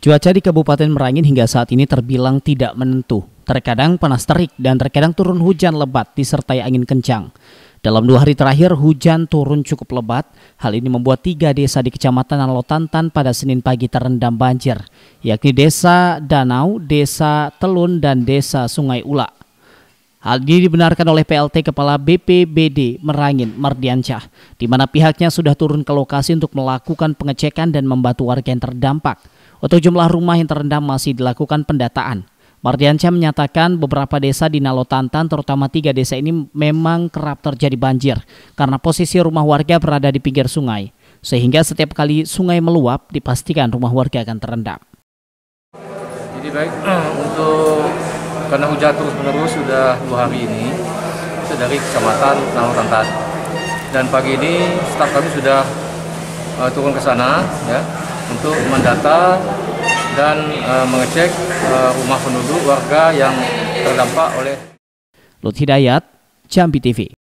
Cuaca di Kabupaten Merangin hingga saat ini terbilang tidak menentu. Terkadang panas terik dan terkadang turun hujan lebat disertai angin kencang. Dalam dua hari terakhir hujan turun cukup lebat. Hal ini membuat tiga desa di Kecamatan Nalotantan pada Senin pagi terendam banjir, yakni Desa Danau, Desa Telun, dan Desa Sungai Ula. Hal ini dibenarkan oleh PLT Kepala BPBD Merangin Mardiancah, di mana pihaknya sudah turun ke lokasi untuk melakukan pengecekan dan membantu warga yang terdampak. Untuk jumlah rumah yang terendam masih dilakukan pendataan. Mardiansyah menyatakan beberapa desa di Nalotantan, terutama tiga desa ini memang kerap terjadi banjir karena posisi rumah warga berada di pinggir sungai. Sehingga setiap kali sungai meluap, dipastikan rumah warga akan terendam. Jadi baik eh, untuk karena hujan terus menerus sudah dua hari ini, itu dari kecamatan Nalotantan Dan pagi ini staf kami sudah uh, turun ke sana, ya, untuk mendata dan e, mengecek e, rumah penduduk warga yang terdampak oleh Lutfi Dayat, Jambi TV.